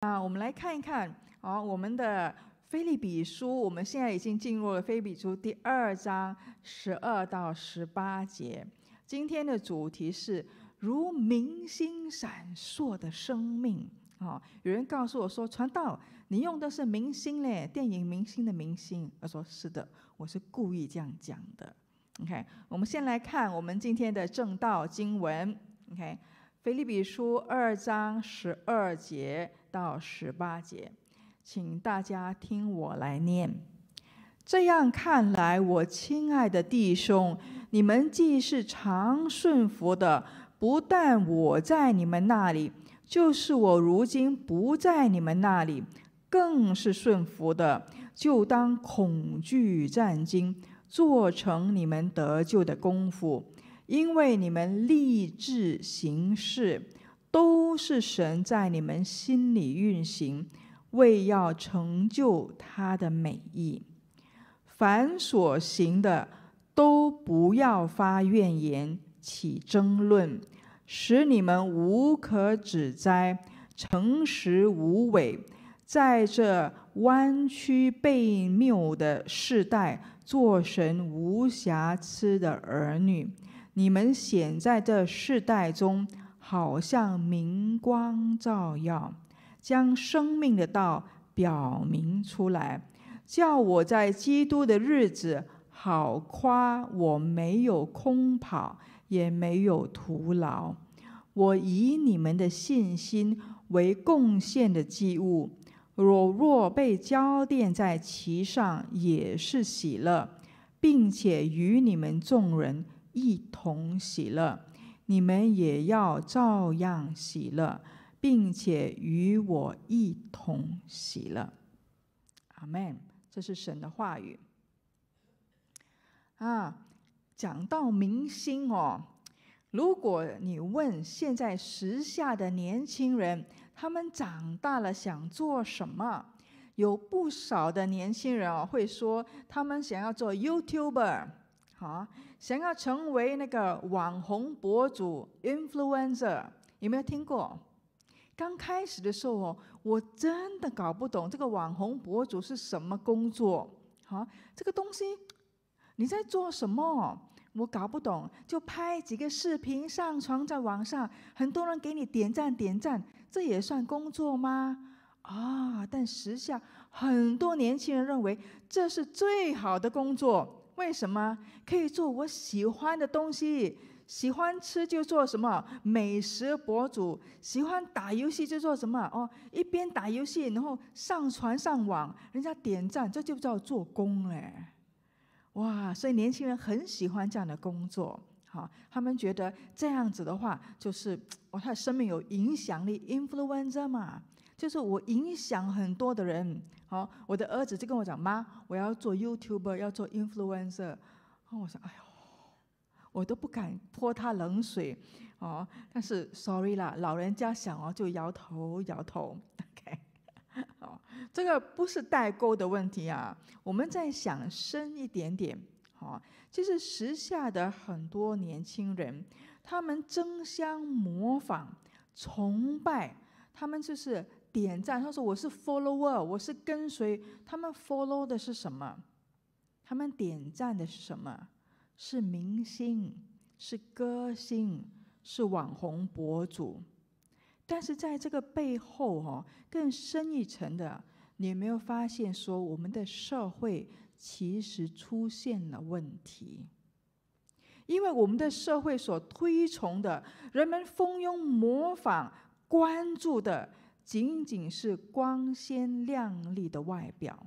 啊，我们来看一看。好，我们的《菲利比书》，我们现在已经进入了《菲比书》第二章十二到十八节。今天的主题是如明星闪烁的生命。啊，有人告诉我说，传道，你用的是明星嘞，电影明星的明星。我说是的，我是故意这样讲的。OK，我们先来看我们今天的正道经文。OK。菲利比书二章十二节到十八节，请大家听我来念。这样看来，我亲爱的弟兄，你们既是常顺服的，不但我在你们那里，就是我如今不在你们那里，更是顺服的，就当恐惧战惊，做成你们得救的功夫。因为你们立志行事，都是神在你们心里运行，为要成就他的美意。凡所行的，都不要发怨言起争论，使你们无可指摘，诚实无伪，在这弯曲被谬的世代，做神无瑕疵的儿女。你们显在这世代中，好像明光照耀，将生命的道表明出来，叫我在基督的日子好夸我没有空跑，也没有徒劳。我以你们的信心为贡献的祭物，若若被交奠在其上，也是喜乐，并且与你们众人。一同喜乐，你们也要照样喜乐，并且与我一同喜乐。阿门。这是神的话语。啊，讲到明星哦，如果你问现在时下的年轻人，他们长大了想做什么？有不少的年轻人哦，会说他们想要做 YouTuber。啊，想要成为那个网红博主 （influencer），有没有听过？刚开始的时候，我真的搞不懂这个网红博主是什么工作。好，这个东西你在做什么？我搞不懂，就拍几个视频上传在网上，很多人给你点赞点赞，这也算工作吗？啊！但时下很多年轻人认为这是最好的工作。为什么可以做我喜欢的东西？喜欢吃就做什么美食博主，喜欢打游戏就做什么哦，一边打游戏，然后上传上网，人家点赞，这就叫做工嘞！哇，所以年轻人很喜欢这样的工作，好，他们觉得这样子的话，就是哦，他的生命有影响力，influencer 嘛。就是我影响很多的人，好，我的儿子就跟我讲妈，我要做 YouTuber，要做 influencer，后我说哎呦，我都不敢泼他冷水，哦，但是 sorry 啦，老人家想哦就摇头摇头，OK，哦，这个不是代沟的问题啊，我们在想深一点点，哦，就是时下的很多年轻人，他们争相模仿、崇拜，他们就是。点赞，他说我是 follower，我是跟随。他们 follow 的是什么？他们点赞的是什么？是明星，是歌星，是网红博主。但是在这个背后，哈，更深一层的，你有没有发现说，我们的社会其实出现了问题？因为我们的社会所推崇的，人们蜂拥模仿、关注的。仅仅是光鲜亮丽的外表。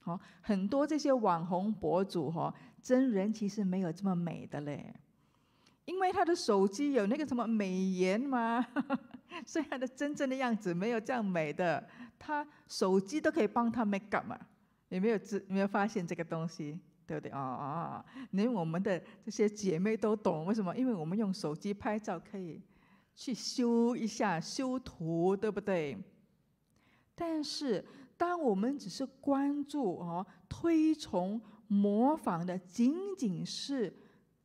好，很多这些网红博主哈，真人其实没有这么美的嘞，因为他的手机有那个什么美颜嘛，所以他的真正的样子没有这样美的。他手机都可以帮他 make up 嘛？有没有知？有没有发现这个东西？对不对？哦哦，连我们的这些姐妹都懂为什么？因为我们用手机拍照可以。去修一下修图，对不对？但是，当我们只是关注、哦推崇、模仿的仅仅是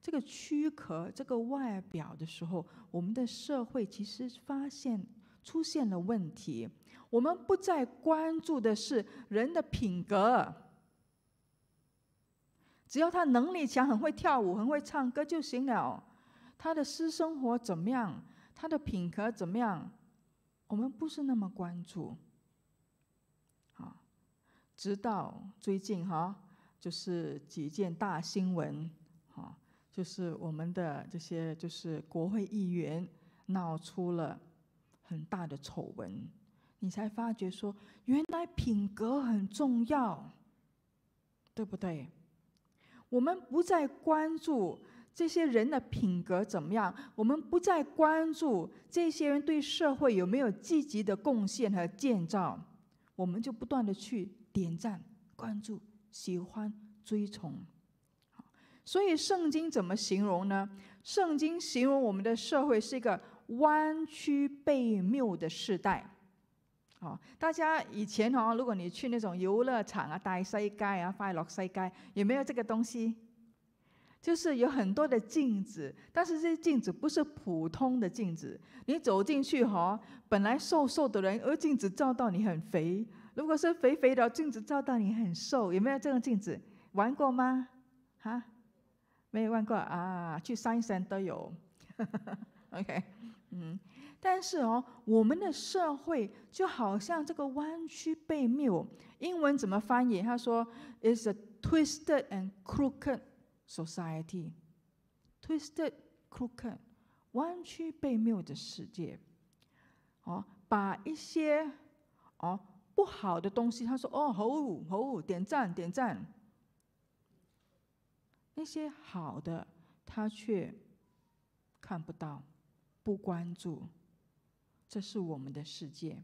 这个躯壳、这个外表的时候，我们的社会其实发现出现了问题。我们不再关注的是人的品格，只要他能力强、很会跳舞、很会唱歌就行了。他的私生活怎么样？他的品格怎么样？我们不是那么关注，啊，直到最近哈，就是几件大新闻，哈，就是我们的这些就是国会议员闹出了很大的丑闻，你才发觉说原来品格很重要，对不对？我们不再关注。这些人的品格怎么样？我们不再关注这些人对社会有没有积极的贡献和建造，我们就不断的去点赞、关注、喜欢、追崇。所以圣经怎么形容呢？圣经形容我们的社会是一个弯曲被谬的时代。好，大家以前哈，如果你去那种游乐场啊、大世界啊、快乐世界，有没有这个东西？就是有很多的镜子，但是这些镜子不是普通的镜子。你走进去哈，本来瘦瘦的人，而镜子照到你很肥；如果是肥肥的，镜子照到你很瘦。有没有这种镜子？玩过吗？哈，没有玩过啊！去三山都有。OK，嗯，但是哦，我们的社会就好像这个弯曲被谬。英文怎么翻译？他说：“Is a twisted and crooked。” Society twisted crooked，弯曲被谬的世界，哦，把一些哦不好的东西，他说哦吼吼点赞点赞，那些好的他却看不到，不关注，这是我们的世界。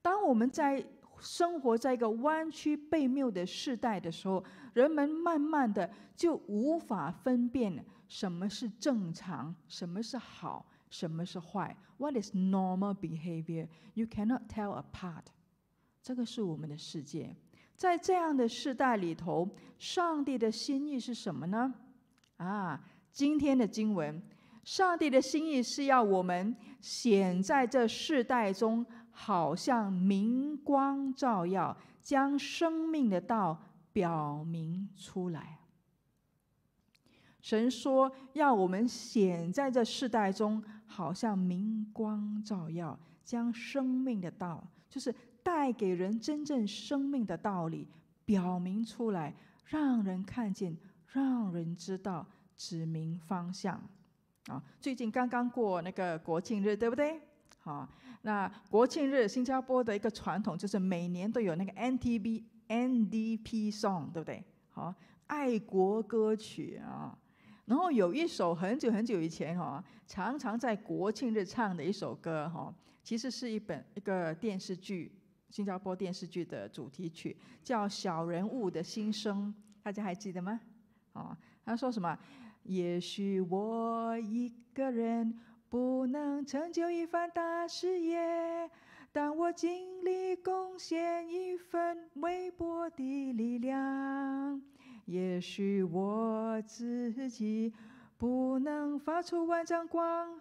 当我们在生活在一个弯曲背谬的时代的时候，人们慢慢的就无法分辨什么是正常，什么是好，什么是坏。What is normal behavior? You cannot tell apart。这个是我们的世界，在这样的时代里头，上帝的心意是什么呢？啊，今天的经文，上帝的心意是要我们显在这世代中。好像明光照耀，将生命的道表明出来。神说，要我们显在这世代中，好像明光照耀，将生命的道，就是带给人真正生命的道理，表明出来，让人看见，让人知道，指明方向。啊，最近刚刚过那个国庆日，对不对？啊，那国庆日新加坡的一个传统就是每年都有那个 NTB NDP song，对不对？好，爱国歌曲啊。然后有一首很久很久以前哈，常常在国庆日唱的一首歌哈，其实是一本一个电视剧，新加坡电视剧的主题曲，叫《小人物的心声》，大家还记得吗？啊，他说什么？也许我一个人。不能成就一番大事业，但我尽力贡献一份微薄的力量。也许我自己不能发出万丈光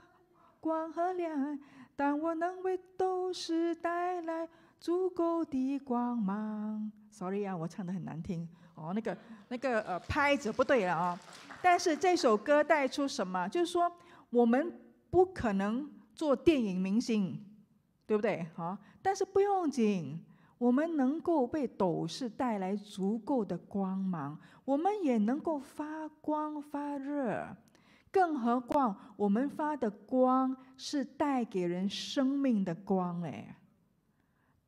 光和亮，但我能为都市带来足够的光芒。Sorry 啊，我唱的很难听哦，那个那个呃拍子不对了啊。但是这首歌带出什么？就是说我们。不可能做电影明星，对不对？好，但是不用紧，我们能够被斗士带来足够的光芒，我们也能够发光发热。更何况，我们发的光是带给人生命的光，哎，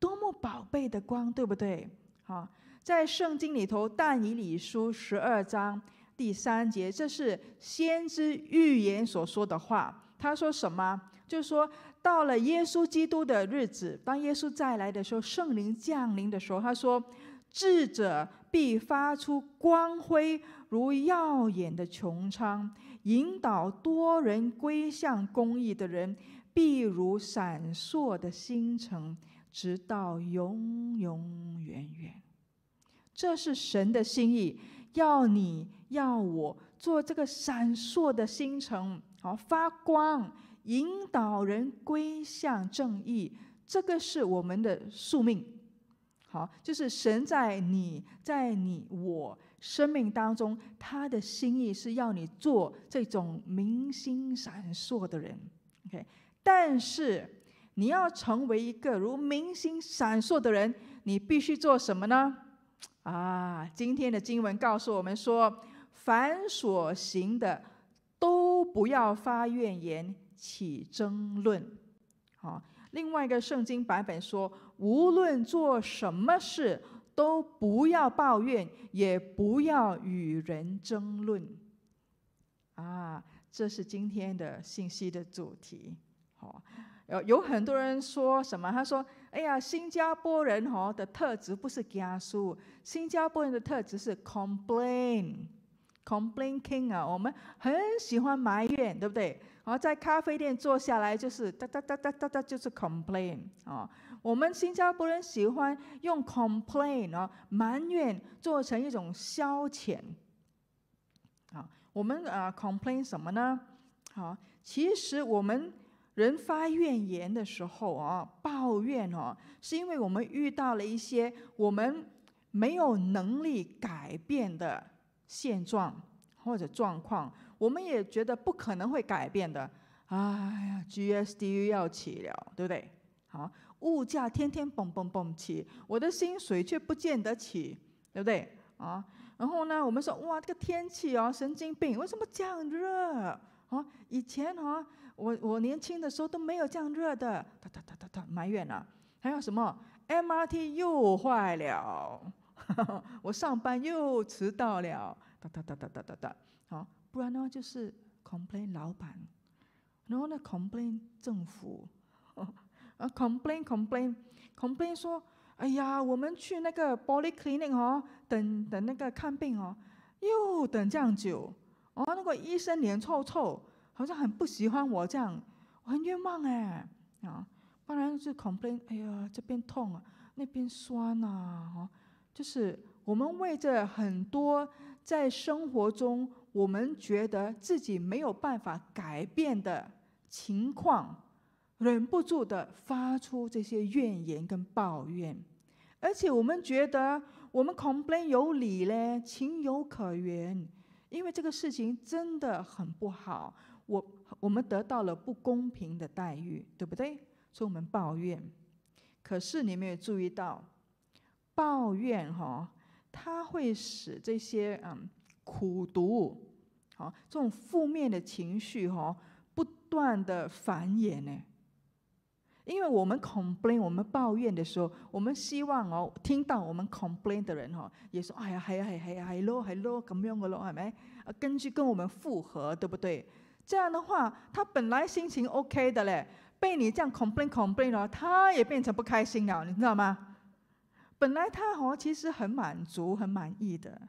多么宝贝的光，对不对？好，在圣经里头，《但以理书》十二章第三节，这是先知预言所说的话。他说什么？就是说，到了耶稣基督的日子，当耶稣再来的时候，圣灵降临的时候，他说：“智者必发出光辉，如耀眼的穹苍；引导多人归向公义的人，必如闪烁的星辰，直到永永远远。”这是神的心意，要你，要我做这个闪烁的星辰。好发光，引导人归向正义，这个是我们的宿命。好，就是神在你在你我生命当中，他的心意是要你做这种明星闪烁的人。OK，但是你要成为一个如明星闪烁的人，你必须做什么呢？啊，今天的经文告诉我们说，凡所行的。不要发怨言，起争论。好，另外一个圣经版本说，无论做什么事，都不要抱怨，也不要与人争论。啊，这是今天的信息的主题。好，有有很多人说什么？他说：“哎呀，新加坡人哦的特质不是家速，新加坡人的特质是 complain。” complaining 啊，我们很喜欢埋怨，对不对？好，在咖啡店坐下来就是哒哒哒哒哒哒，就是 complain 啊。我们新加坡人喜欢用 complain 哦，埋怨做成一种消遣。啊，我们啊 complain 什么呢？好，其实我们人发怨言的时候啊，抱怨哦，是因为我们遇到了一些我们没有能力改变的。现状或者状况，我们也觉得不可能会改变的。哎呀，G S D U 要起了，对不对？好，物价天天蹦蹦蹦起，我的薪水却不见得起，对不对？啊，然后呢，我们说哇，这个天气哦，神经病，为什么这样热？啊，以前哦，我我年轻的时候都没有这样热的，哒哒哒哒哒，埋怨了。还有什么 M R T 又坏了。我上班又迟到了，哒哒哒哒哒哒哒。好，不然的话就是 complain 老板，然后那 complain 政府，啊 complain complain complain 说，哎呀，我们去那个 body cleaning 哦，等等那个看病哦，又等这样久，哦，那个医生脸臭臭，好像很不喜欢我这样，我很冤枉哎，啊，不然就是 complain，哎呀，这边痛啊，那边酸呐，哦。就是我们为着很多在生活中我们觉得自己没有办法改变的情况，忍不住的发出这些怨言跟抱怨，而且我们觉得我们 complain 有理嘞，情有可原，因为这个事情真的很不好，我我们得到了不公平的待遇，对不对？所以我们抱怨。可是你没有注意到？抱怨哈，它会使这些嗯苦读，好这种负面的情绪哈不断的繁衍呢。因为我们 complain 我们抱怨的时候，我们希望哦听到我们 complain 的人哈也说哎呀还呀，还呀，low 还咁样的咯，系咪？根据跟我们复合对不对？这样的话，他本来心情 OK 的嘞，被你这样 complain complain 哦，他也变成不开心了，你知道吗？本来他哦，其实很满足、很满意的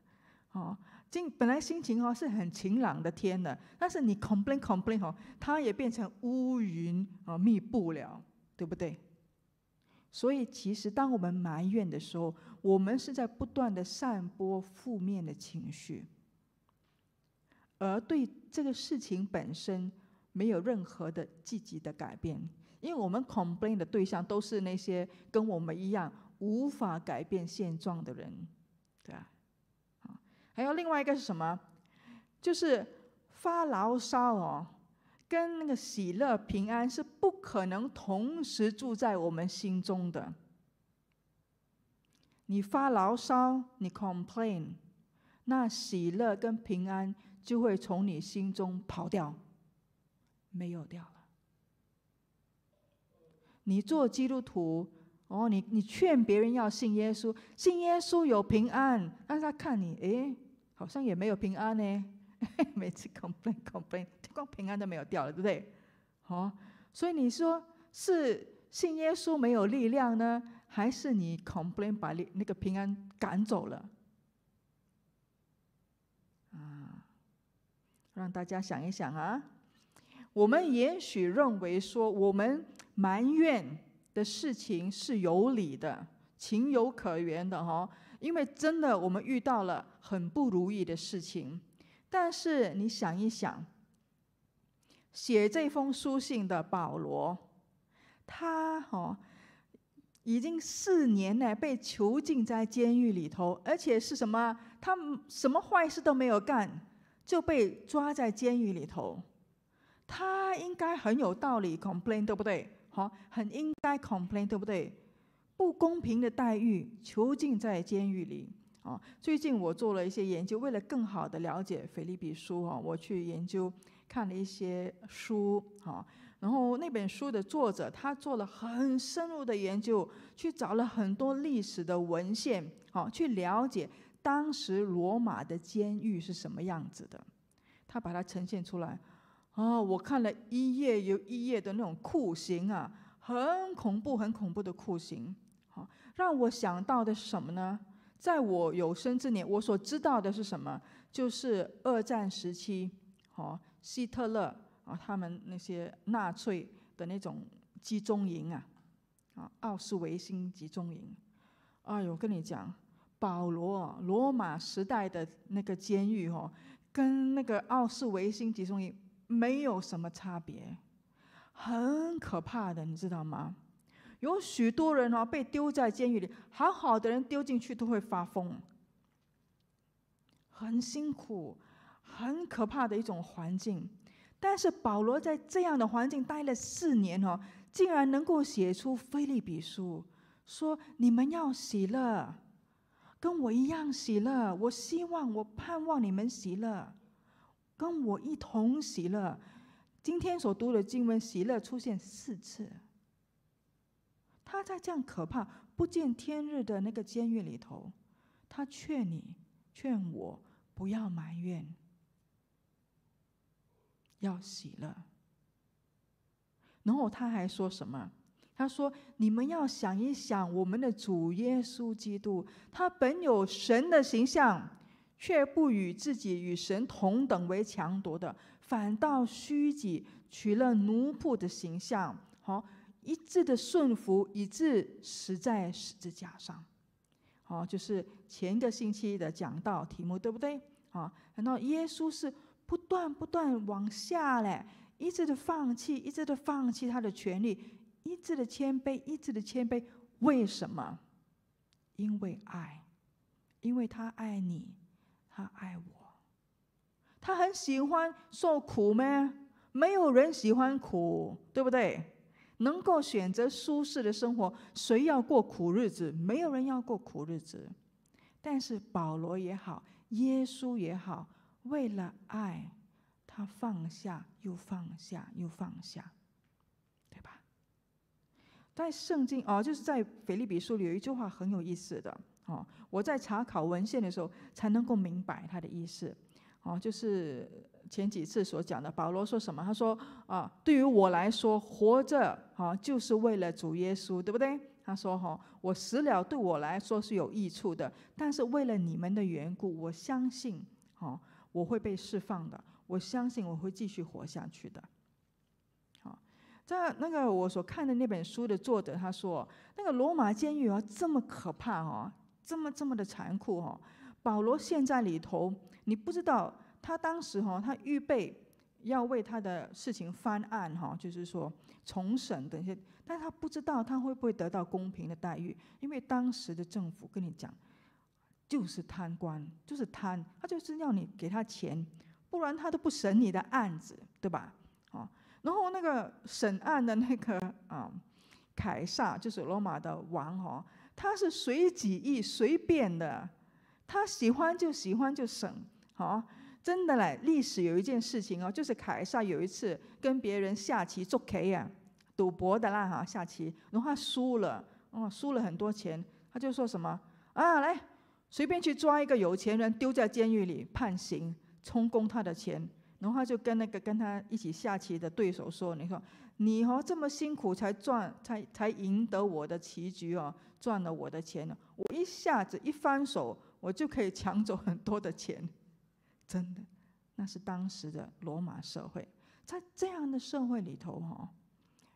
哦，今本来心情哦是很晴朗的天的，但是你 complain、complain 哦，它也变成乌云啊密布了，对不对？所以其实当我们埋怨的时候，我们是在不断的散播负面的情绪，而对这个事情本身没有任何的积极的改变，因为我们 complain 的对象都是那些跟我们一样。无法改变现状的人，对吧？啊，还有另外一个是什么？就是发牢骚哦，跟那个喜乐平安是不可能同时住在我们心中的。你发牢骚，你 complain，那喜乐跟平安就会从你心中跑掉，没有掉了。你做基督徒。哦，你你劝别人要信耶稣，信耶稣有平安，但是他看你，哎，好像也没有平安呢。每次 complain complain，光平安都没有掉了，对不对？好，所以你说是信耶稣没有力量呢，还是你 complain 把那个平安赶走了？啊，让大家想一想啊，我们也许认为说，我们埋怨。的事情是有理的，情有可原的，哈。因为真的，我们遇到了很不如意的事情。但是你想一想，写这封书信的保罗，他哦。已经四年呢被囚禁在监狱里头，而且是什么？他什么坏事都没有干，就被抓在监狱里头。他应该很有道理，complain 对不对？好，很应该 complain，对不对？不公平的待遇，囚禁在监狱里。啊，最近我做了一些研究，为了更好的了解《腓立比书》哈，我去研究看了一些书哈，然后那本书的作者他做了很深入的研究，去找了很多历史的文献，啊，去了解当时罗马的监狱是什么样子的，他把它呈现出来。哦，我看了一页又一页的那种酷刑啊，很恐怖、很恐怖的酷刑，好，让我想到的是什么呢？在我有生之年，我所知道的是什么？就是二战时期，哦，希特勒啊，他们那些纳粹的那种集中营啊，啊，奥斯维辛集中营。哎呦，我跟你讲，保罗罗马时代的那个监狱哦，跟那个奥斯维辛集中营。没有什么差别，很可怕的，你知道吗？有许多人哦被丢在监狱里，好好的人丢进去都会发疯，很辛苦，很可怕的一种环境。但是保罗在这样的环境待了四年哦，竟然能够写出《菲利比书》，说你们要喜乐，跟我一样喜乐。我希望，我盼望你们喜乐。跟我一同喜乐。今天所读的经文，喜乐出现四次。他在这样可怕、不见天日的那个监狱里头，他劝你、劝我不要埋怨，要喜乐。然后他还说什么？他说：“你们要想一想，我们的主耶稣基督，他本有神的形象。”却不与自己与神同等为强夺的，反倒虚己，取了奴仆的形象。好，一致的顺服，一致死在十字架上。好，就是前一个星期的讲道题目，对不对？啊，难道耶稣是不断不断往下嘞，一直的放弃，一直的放弃他的权利，一直的谦卑，一直的谦卑。为什么？因为爱，因为他爱你。他爱我，他很喜欢受苦吗？没有人喜欢苦，对不对？能够选择舒适的生活，谁要过苦日子？没有人要过苦日子。但是保罗也好，耶稣也好，为了爱，他放下又放下又放下，对吧？在圣经哦，就是在腓利比书里有一句话很有意思的。哦，我在查考文献的时候才能够明白他的意思。哦，就是前几次所讲的，保罗说什么？他说：“啊，对于我来说，活着啊，就是为了主耶稣，对不对？”他说：“哈，我死了对我来说是有益处的，但是为了你们的缘故，我相信，哦，我会被释放的。我相信我会继续活下去的。”好，在那个我所看的那本书的作者他说：“那个罗马监狱啊，这么可怕哦。”这么这么的残酷哦。保罗现在里头，你不知道他当时哈，他预备要为他的事情翻案哈，就是说重审等一些，但是他不知道他会不会得到公平的待遇，因为当时的政府跟你讲，就是贪官，就是贪，他就是要你给他钱，不然他都不审你的案子，对吧？哦，然后那个审案的那个啊，凯撒就是罗马的王哈。他是随己意、随便的，他喜欢就喜欢就省，好，真的嘞。历史有一件事情哦，就是凯撒有一次跟别人下棋做 K 呀，赌博的啦哈，下棋，然后他输了，哦，输了很多钱，他就说什么啊，来随便去抓一个有钱人丢在监狱里判刑，充公他的钱。然后他就跟那个跟他一起下棋的对手说：“你说你哦，这么辛苦才赚，才才赢得我的棋局哦，赚了我的钱呢，我一下子一翻手，我就可以抢走很多的钱。真的，那是当时的罗马社会，在这样的社会里头哈，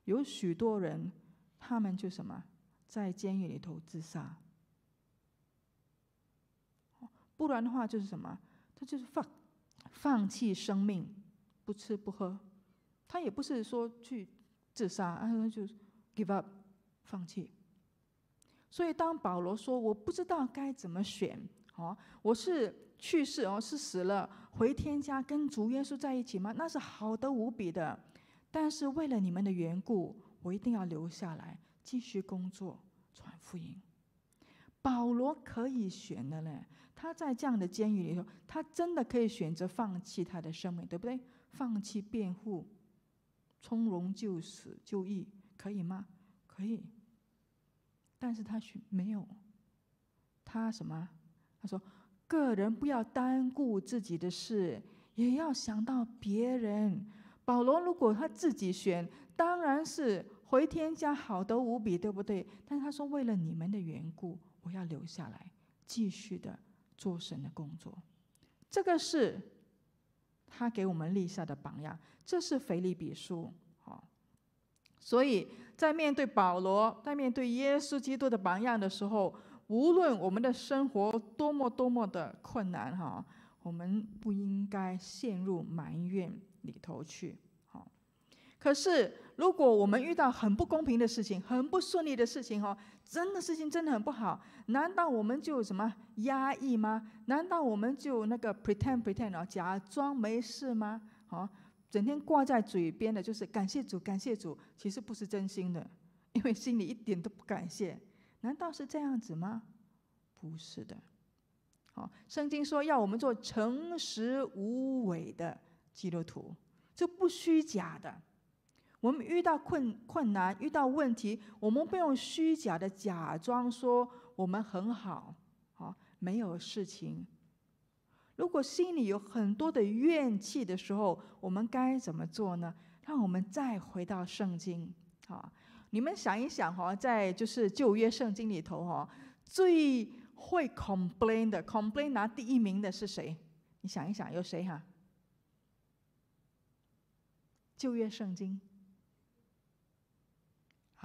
有许多人，他们就什么，在监狱里头自杀。不然的话，就是什么，他就是放。”放弃生命，不吃不喝，他也不是说去自杀，啊，他就 give up，放弃。所以当保罗说：“我不知道该怎么选，哦，我是去世哦，是死了回天家跟主耶稣在一起吗？那是好的无比的。但是为了你们的缘故，我一定要留下来继续工作传福音。”保罗可以选的嘞。他在这样的监狱里头，他真的可以选择放弃他的生命，对不对？放弃辩护，从容就死、就义，可以吗？可以。但是他选没有，他什么？他说：“个人不要单顾自己的事，也要想到别人。”保罗如果他自己选，当然是回天家，好得无比，对不对？但是他说：“为了你们的缘故，我要留下来，继续的。”做神的工作，这个是他给我们立下的榜样。这是腓立比书，所以在面对保罗，在面对耶稣基督的榜样的时候，无论我们的生活多么多么的困难，哈，我们不应该陷入埋怨里头去。可是，如果我们遇到很不公平的事情、很不顺利的事情，哦，真的事情真的很不好，难道我们就什么压抑吗？难道我们就那个 pretend pretend 啊，假装没事吗？哦，整天挂在嘴边的就是感谢主，感谢主，其实不是真心的，因为心里一点都不感谢。难道是这样子吗？不是的。哦，圣经说要我们做诚实无伪的基督徒，就不虚假的。我们遇到困困难，遇到问题，我们不用虚假的假装说我们很好，好没有事情。如果心里有很多的怨气的时候，我们该怎么做呢？让我们再回到圣经，啊，你们想一想，哈，在就是旧约圣经里头，哈，最会 complain 的，complain 拿第一名的是谁？你想一想，有谁哈？旧约圣经。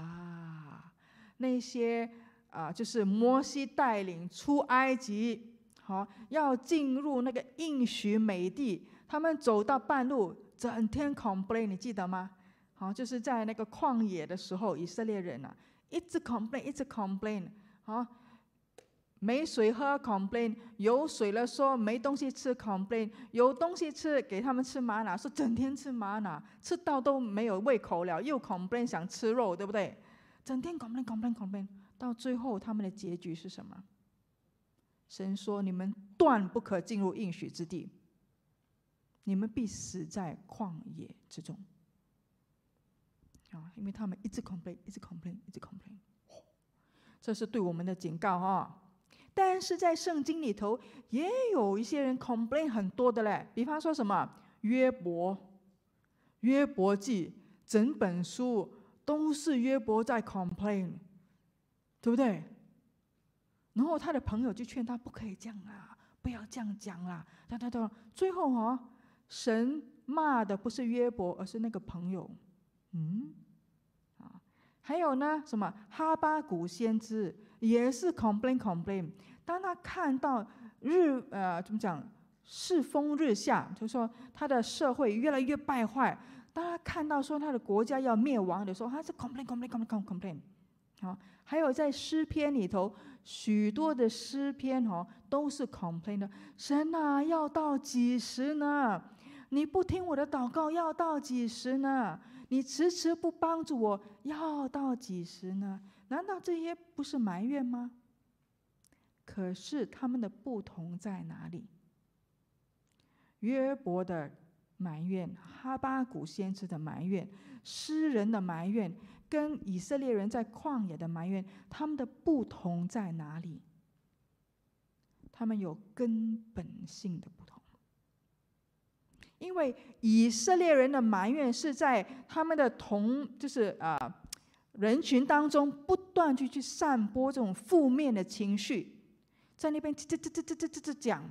啊，那些啊，就是摩西带领出埃及，好要进入那个应许美地，他们走到半路，整天 complain，你记得吗？好，就是在那个旷野的时候，以色列人啊，一直 complain，一直 complain，好。没水喝，complain；有水了说没东西吃，complain；有东西吃给他们吃玛瑙，说整天吃玛瑙，吃到都没有胃口了，又 complain 想吃肉，对不对？整天 complain，complain，complain，到最后他们的结局是什么？神说：“你们断不可进入应许之地，你们必死在旷野之中。”啊，因为他们一直 complain，一直 complain，一直 complain。这是对我们的警告哈！但是在圣经里头也有一些人 complain 很多的嘞，比方说什么约伯，约伯记整本书都是约伯在 complain，对不对？然后他的朋友就劝他不可以这样啊，不要这样讲啦。等他他等，最后哈，神骂的不是约伯，而是那个朋友。嗯，啊，还有呢，什么哈巴古先知。也是 complain complain。当他看到日呃怎么讲世风日下，就是说他的社会越来越败坏。当他看到说他的国家要灭亡的时候，他是 complain complain complain complain。好，还有在诗篇里头，许多的诗篇哦都是 complain 的。神呐，要到几时呢？你不听我的祷告，要到几时呢？你迟迟不帮助我，要到几时呢？难道这些不是埋怨吗？可是他们的不同在哪里？约伯的埋怨、哈巴古先知的埋怨、诗人的埋怨，跟以色列人在旷野的埋怨，他们的不同在哪里？他们有根本性的不同。因为以色列人的埋怨是在他们的同，就是啊。人群当中不断去去散播这种负面的情绪，在那边吱吱吱吱吱吱吱讲，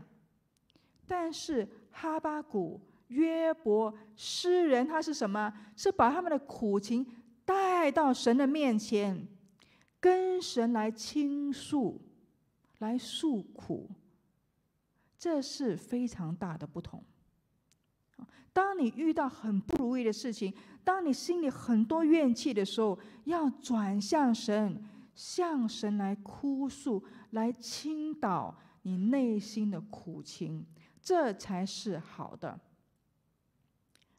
但是哈巴谷、约伯、诗人，他是什么？是把他们的苦情带到神的面前，跟神来倾诉，来诉苦。这是非常大的不同。当你遇到很不如意的事情，当你心里很多怨气的时候，要转向神，向神来哭诉，来倾倒你内心的苦情，这才是好的。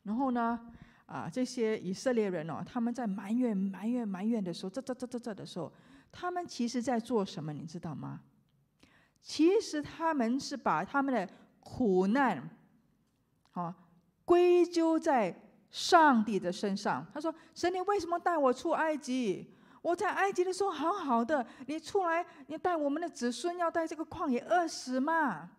然后呢，啊，这些以色列人哦，他们在埋怨、埋怨、埋怨的时候，这、这、这、这、这的时候，他们其实在做什么？你知道吗？其实他们是把他们的苦难，啊。归咎在上帝的身上，他说：“神，你为什么带我出埃及？我在埃及的时候好好的，你出来，你带我们的子孙要带这个旷野饿死吗？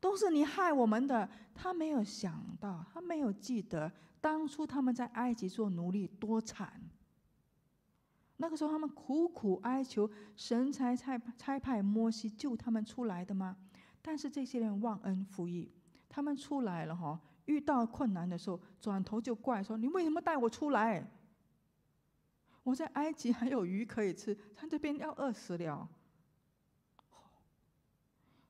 都是你害我们的。”他没有想到，他没有记得当初他们在埃及做奴隶多惨。那个时候他们苦苦哀求神才才才派摩西救他们出来的吗？但是这些人忘恩负义，他们出来了哈。遇到困难的时候，转头就怪说：“你为什么带我出来？我在埃及还有鱼可以吃，他这边要饿死了。”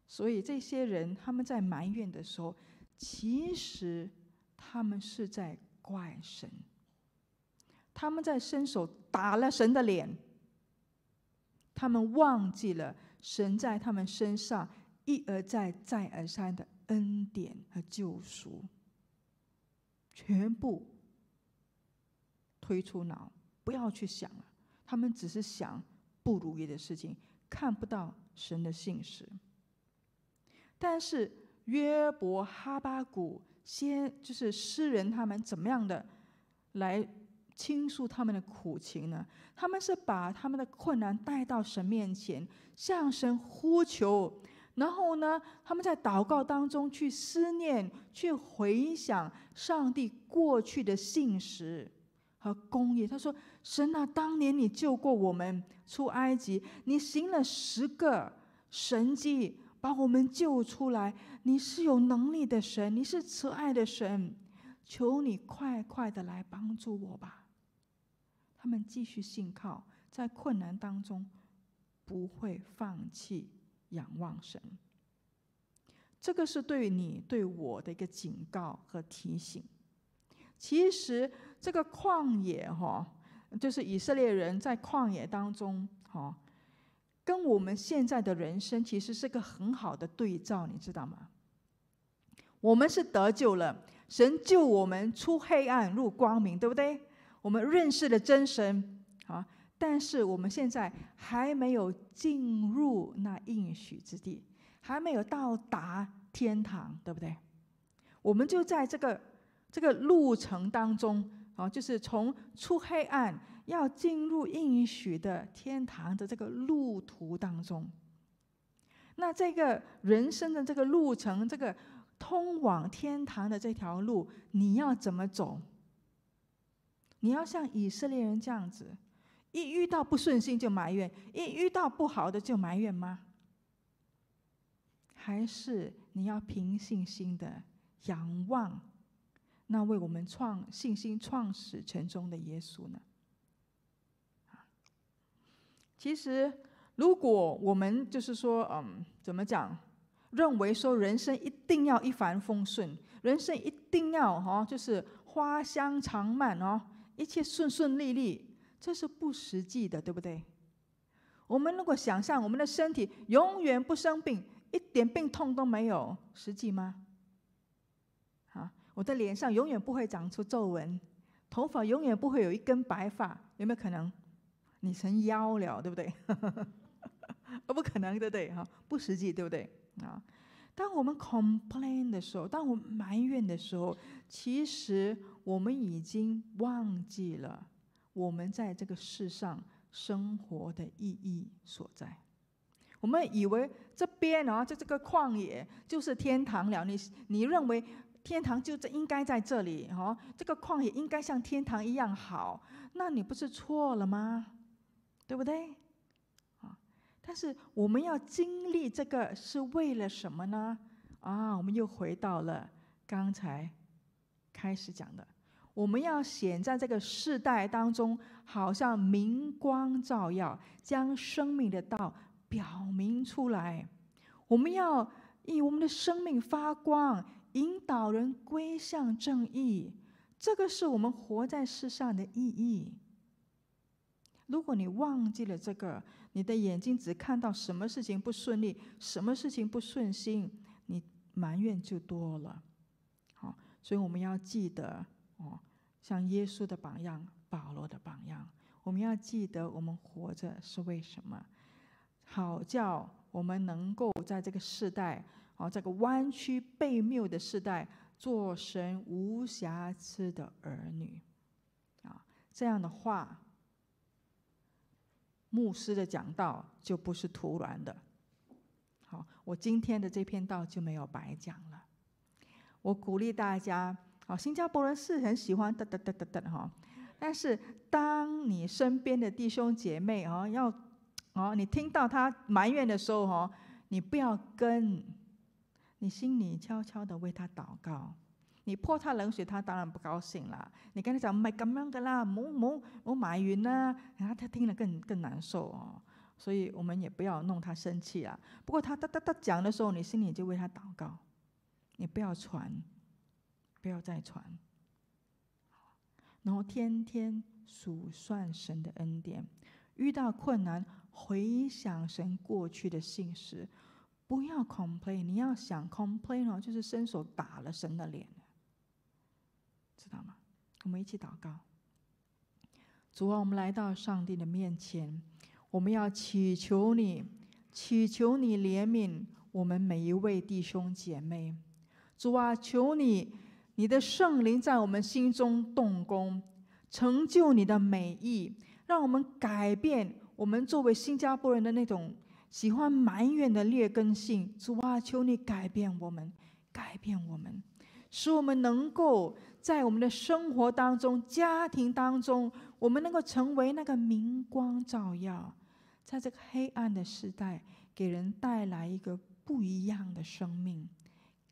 所以这些人他们在埋怨的时候，其实他们是在怪神，他们在伸手打了神的脸，他们忘记了神在他们身上一而再、再而三的恩典和救赎。全部推出脑，不要去想了。他们只是想不如意的事情，看不到神的信实。但是约伯、哈巴谷、先就是诗人，他们怎么样的来倾诉他们的苦情呢？他们是把他们的困难带到神面前，向神呼求。然后呢？他们在祷告当中去思念、去回想上帝过去的信实和公义。他说：“神啊，当年你救过我们出埃及，你行了十个神迹，把我们救出来。你是有能力的神，你是慈爱的神。求你快快的来帮助我吧！”他们继续信靠，在困难当中不会放弃。仰望神，这个是对你对我的一个警告和提醒。其实这个旷野哈，就是以色列人在旷野当中哈，跟我们现在的人生其实是个很好的对照，你知道吗？我们是得救了，神救我们出黑暗入光明，对不对？我们认识了真神啊。但是我们现在还没有进入那应许之地，还没有到达天堂，对不对？我们就在这个这个路程当中啊，就是从出黑暗要进入应许的天堂的这个路途当中。那这个人生的这个路程，这个通往天堂的这条路，你要怎么走？你要像以色列人这样子。一遇到不顺心就埋怨，一遇到不好的就埋怨吗？还是你要凭信心的仰望那为我们创信心创始成终的耶稣呢？其实，如果我们就是说，嗯，怎么讲？认为说人生一定要一帆风顺，人生一定要哈，就是花香长满哦，一切顺顺利利。这是不实际的，对不对？我们如果想象我们的身体永远不生病，一点病痛都没有，实际吗？啊，我的脸上永远不会长出皱纹，头发永远不会有一根白发，有没有可能？你成妖了，对不对？不可能对不对哈，不实际，对不对？啊，当我们 complain 的时候，当我们埋怨的时候，其实我们已经忘记了。我们在这个世上生活的意义所在，我们以为这边啊，在这个旷野就是天堂了。你你认为天堂就在应该在这里哈？这个旷野应该像天堂一样好，那你不是错了吗？对不对？啊！但是我们要经历这个是为了什么呢？啊！我们又回到了刚才开始讲的。我们要显在这个世代当中，好像明光照耀，将生命的道表明出来。我们要以我们的生命发光，引导人归向正义。这个是我们活在世上的意义。如果你忘记了这个，你的眼睛只看到什么事情不顺利，什么事情不顺心，你埋怨就多了。好，所以我们要记得。哦，像耶稣的榜样，保罗的榜样，我们要记得我们活着是为什么，好叫我们能够在这个世代，哦，这个弯曲被谬的世代，做神无瑕疵的儿女，啊，这样的话，牧师的讲道就不是徒然的。好，我今天的这篇道就没有白讲了，我鼓励大家。哦，新加坡人是很喜欢哒哒哒哒哒哈，但是当你身边的弟兄姐妹哦要哦，你听到他埋怨的时候哈，你不要跟，你心里悄悄的为他祷告，你泼他冷水，他当然不高兴啦。你跟他讲唔系咁样噶啦，唔唔唔埋怨啦，然后他听了更更难受哦，所以我们也不要弄他生气啊。不过他哒哒哒讲的时候，你心里就为他祷告，你不要传。不要再传，然后天天数算神的恩典。遇到困难，回想神过去的信实，不要 complain。你要想 complain 哦，就是伸手打了神的脸，知道吗？我们一起祷告，主啊，我们来到上帝的面前，我们要祈求你，祈求你怜悯我们每一位弟兄姐妹。主啊，求你。你的圣灵在我们心中动工，成就你的美意，让我们改变我们作为新加坡人的那种喜欢埋怨的劣根性。主啊，求你改变我们，改变我们，使我们能够在我们的生活当中、家庭当中，我们能够成为那个明光照耀在这个黑暗的时代，给人带来一个不一样的生命，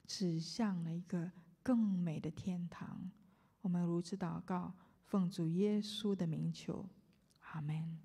指向了一个。更美的天堂，我们如此祷告，奉主耶稣的名求，阿门。